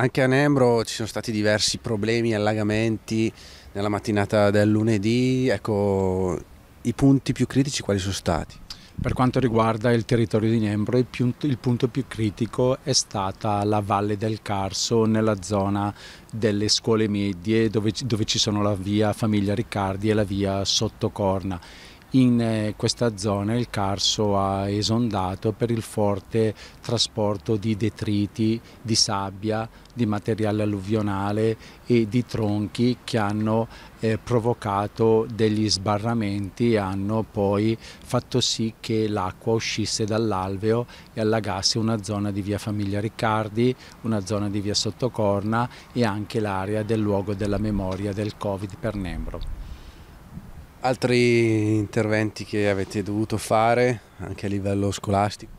Anche a Nembro ci sono stati diversi problemi, allagamenti nella mattinata del lunedì. Ecco, i punti più critici quali sono stati? Per quanto riguarda il territorio di Nembro, il, più, il, punto più critico è stata la Valle del Carso nella zona delle scuole medie dove, dove ci sono la via Famiglia Riccardi e la via Sottocorna in eh, questa zona il Carso ha esondato per il forte trasporto di detriti, di sabbia, di materiale alluvionale e di tronchi che hanno eh, provocato degli sbarramenti e hanno poi fatto sì che l'acqua uscisse dall'alveo e allagasse una zona di via Famiglia Riccardi, una zona di via Sottocorna e anche l'area del luogo della memoria del Covid per Nembro. Altri interventi che avete dovuto fare anche a livello scolastico?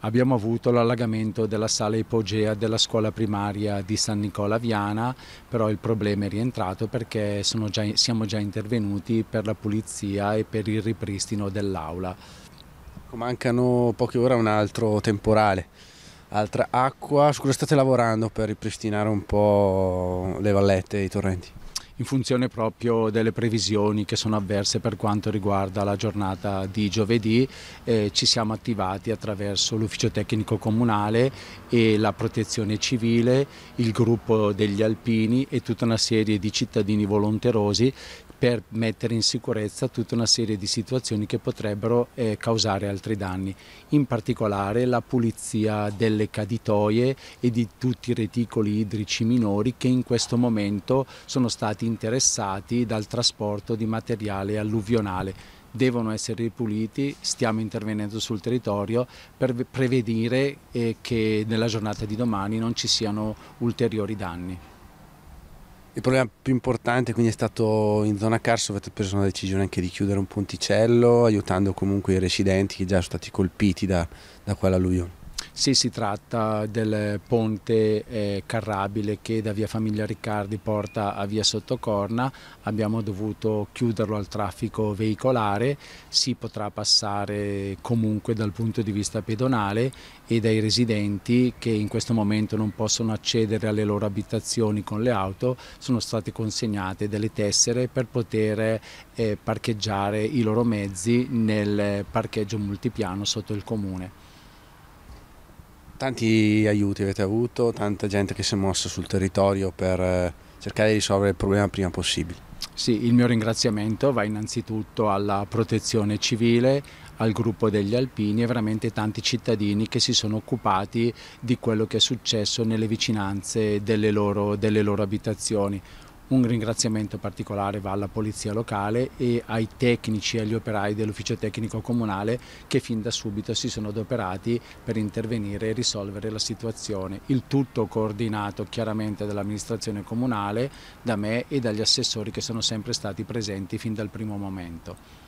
abbiamo avuto l'allagamento della sala ipogea della scuola primaria di San Nicola Viana, però il problema è rientrato perché già, siamo già intervenuti per la pulizia e per il ripristino dell'aula. Mancano poche ore a un altro temporale, altra acqua, su cosa state lavorando per ripristinare un po' le vallette e i torrenti? in funzione proprio delle previsioni che sono avverse per quanto riguarda la giornata di giovedì. Eh, ci siamo attivati attraverso l'ufficio tecnico comunale e la protezione civile, il gruppo degli alpini e tutta una serie di cittadini volonterosi per mettere in sicurezza tutta una serie di situazioni che potrebbero eh, causare altri danni, in particolare la pulizia delle caditoie e di tutti i reticoli idrici minori che in questo momento sono stati stati interessati dal trasporto di materiale alluvionale devono essere ripuliti, stiamo intervenendo sul territorio per prevedere eh, che nella giornata di domani non ci siano ulteriori danni. Il problema più importante quindi è stato in zona Carso, avete preso una decisione anche di chiudere un ponticello, aiutando comunque i residenti che già sono stati colpiti da, da quell'alluvione se si tratta del ponte eh, carrabile che da via Famiglia Riccardi porta a via Sottocorna, abbiamo dovuto chiuderlo al traffico veicolare, si potrà passare comunque dal punto di vista pedonale e dai residenti che in questo momento non possono accedere alle loro abitazioni con le auto, sono state consegnate delle tessere per poter eh, parcheggiare i loro mezzi nel parcheggio multipiano sotto il comune. Tanti aiuti avete avuto, tanta gente che si è mossa sul territorio per eh, cercare di risolvere il problema prima possibile. Sì, il mio ringraziamento va innanzitutto alla protezione civile, al gruppo degli alpini e veramente tanti cittadini che si sono occupati di quello che è successo nelle vicinanze delle loro, delle loro abitazioni. Un ringraziamento particolare va alla polizia locale e ai tecnici e agli operai dell'ufficio tecnico comunale che fin da subito si sono adoperati per intervenire e risolvere la situazione. Il tutto coordinato chiaramente dall'amministrazione comunale, da me e dagli assessori che sono sempre stati presenti fin dal primo momento.